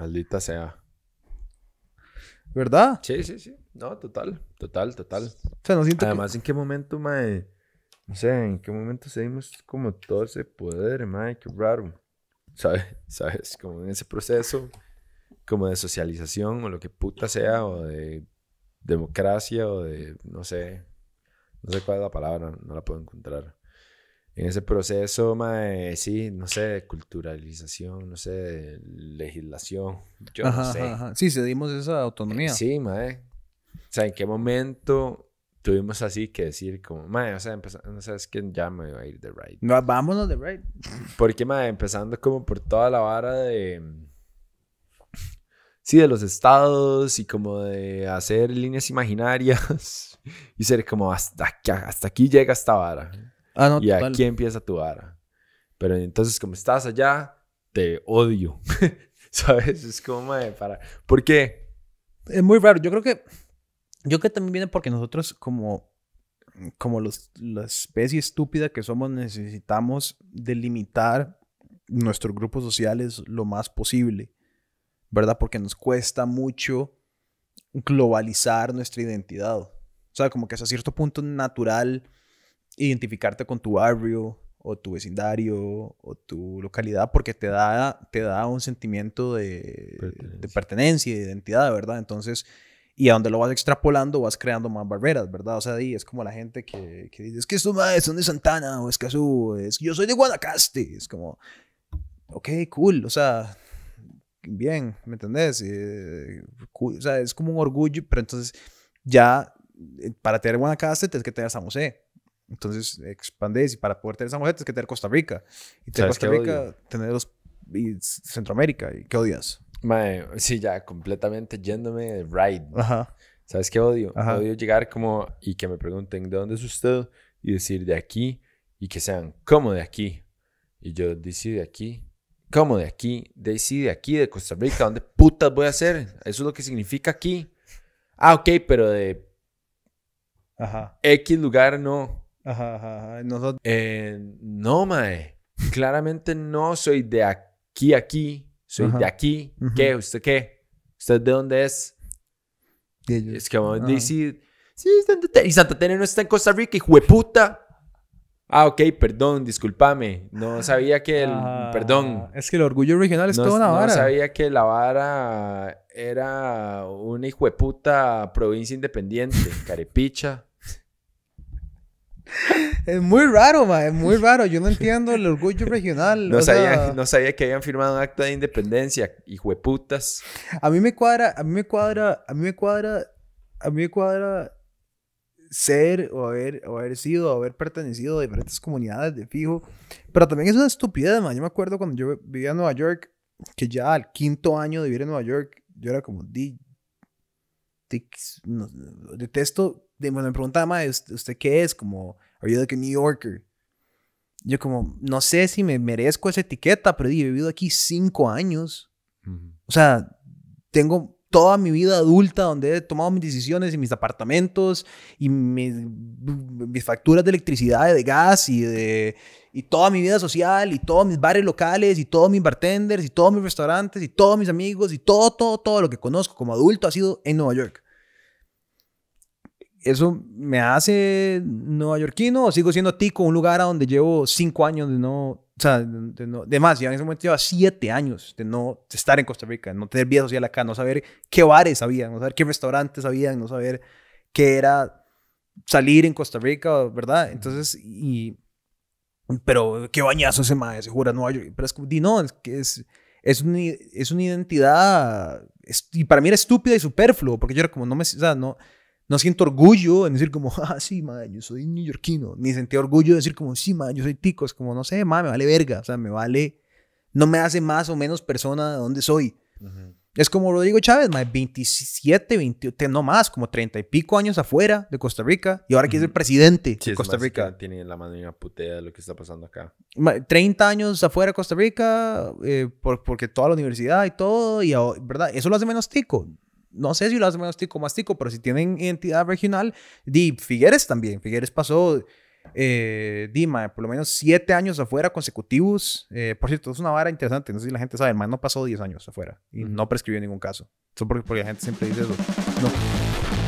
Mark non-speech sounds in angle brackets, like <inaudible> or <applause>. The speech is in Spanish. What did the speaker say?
Maldita sea. ¿Verdad? Sí, sí, sí. No, total, total, total. O sea, Además, ¿en qué momento, mae? No sé, ¿en qué momento seguimos como todo ese poder, mae? Qué raro. ¿Sabes? <laughs> ¿Sabes? Como en ese proceso, como de socialización o lo que puta sea, o de democracia, o de, no sé, no sé cuál es la palabra, no la puedo encontrar en ese proceso, mae, sí, no sé, de culturalización, no sé, de legislación, yo no sé. Sí, cedimos esa autonomía. Eh, sí, mae. O sea, ¿en qué momento tuvimos así que decir como, mae, o sea, no sabes que ya me voy a ir de right. No, vámonos de right. Porque, mae, empezando como por toda la vara de... Sí, de los estados y como de hacer líneas imaginarias <laughs> y ser como hasta, hasta aquí llega esta vara. Ah, no, y aquí empieza tu vara. Pero entonces, como estás allá, te odio. <laughs> ¿Sabes? Es como, para. ¿Por qué? Es muy raro. Yo creo que. Yo que también viene porque nosotros, como. Como los, la especie estúpida que somos, necesitamos delimitar nuestros grupos sociales lo más posible. ¿Verdad? Porque nos cuesta mucho globalizar nuestra identidad. O sea, como que hasta cierto punto natural identificarte con tu barrio o tu vecindario o tu localidad porque te da, te da un sentimiento de pertenencia. de pertenencia, de identidad, ¿verdad? Entonces, y a donde lo vas extrapolando vas creando más barreras, ¿verdad? O sea, ahí es como la gente que, que dice, es que estos madre es de Santana o es Escazú, es que yo soy de Guanacaste, es como, ok, cool, o sea, bien, ¿me entendés? Eh, o sea, es como un orgullo, pero entonces ya eh, para tener Guanacaste tienes que tener San José, entonces expandes y para poder tener esa mujer tienes que tener Costa Rica. Y tener Costa Rica, tener los, y Centroamérica. ¿Y qué odias? sí, ya completamente yéndome de ride. ¿Sabes qué odio? Odio llegar como y que me pregunten de dónde es usted y decir de aquí y que sean como de aquí. Y yo decir de aquí, como de aquí, de de aquí, de Costa Rica, ¿dónde putas voy a hacer? Eso es lo que significa aquí. Ah, ok, pero de X lugar no. Eh, no, mae. Claramente no soy de aquí, aquí. Soy de aquí. qué? ¿Usted de dónde es? Es que vamos a decir... Sí, Santa Y Santa no está en Costa Rica, y de Ah, ok, perdón, discúlpame. No sabía que el. Ah, perdón. Es que el orgullo regional es todo toda una vara. No sabía que la vara era una puta provincia independiente, carepicha es muy raro, es muy raro. Yo no entiendo el orgullo regional. No, sabía, no sabía que habían firmado un acta de independencia, hijo de A mí me cuadra, a mí me cuadra, a mí me cuadra, a mí me cuadra ser o haber, o haber sido o haber pertenecido a diferentes comunidades de fijo. Pero también es una estupidez, man. Yo me acuerdo cuando yo vivía en Nueva York, que ya al quinto año de vivir en Nueva York, yo era como, di, detesto, de, bueno, me preguntaba, ¿usted qué es? Como, ¿are you like a New Yorker? Yo como, no sé si me merezco esa etiqueta, pero he vivido aquí cinco años. O sea, tengo toda mi vida adulta, donde he tomado mis decisiones y mis apartamentos y mis, facturas de electricidad, y de gas y de toda mi vida social y todos mis bares locales y todos mis bartenders y todos mis restaurantes y todos mis amigos y todo, todo, todo lo que conozco como adulto ha sido en Nueva York. ¿Eso me hace neoyorquino o sigo siendo tico, un lugar a donde llevo cinco años de no o sea, de, más, ya en ese momento lleva siete años de no estar en Costa Rica, no tener vida social acá, no saber qué bares había, no saber qué restaurantes había, no saber qué era salir en Costa Rica, ¿verdad? Entonces, y... Pero qué bañazo ese mae, se jura no hay. Pero es como, di no, es que es... Es, es una identidad, y para mí era estúpida y superfluo, porque yo era como, no me, o sea, no, no siento orgullo en decir como, <laughs> ah, sí, madre, yo soy neoyorquino. Ni sentí orgullo de decir como, sí, madre, yo soy tico. Es como, no sé, madre, me vale verga. O sea, me vale... No me hace más o menos persona de donde soy. Es como Rodrigo Chávez, madre, 27, 28, no más, como 30 y pico años afuera de Costa Rica. Y ahora quiere es el presidente de Costa Rica. Tiene la mano putea de lo que está pasando acá. 30 años afuera de Costa Rica, eh, por, porque toda la universidad y todo, y, ¿verdad? Eso lo hace menos tico no sé si lo hacen tico o tico pero si tienen identidad regional, di Figueres también. Figueres pasó, eh, Dima, por lo menos siete años afuera consecutivos. Eh, por cierto, es una vara interesante, no sé si la gente sabe, el no pasó diez años afuera y no prescribió ningún caso. Eso porque, porque la gente siempre dice eso. No.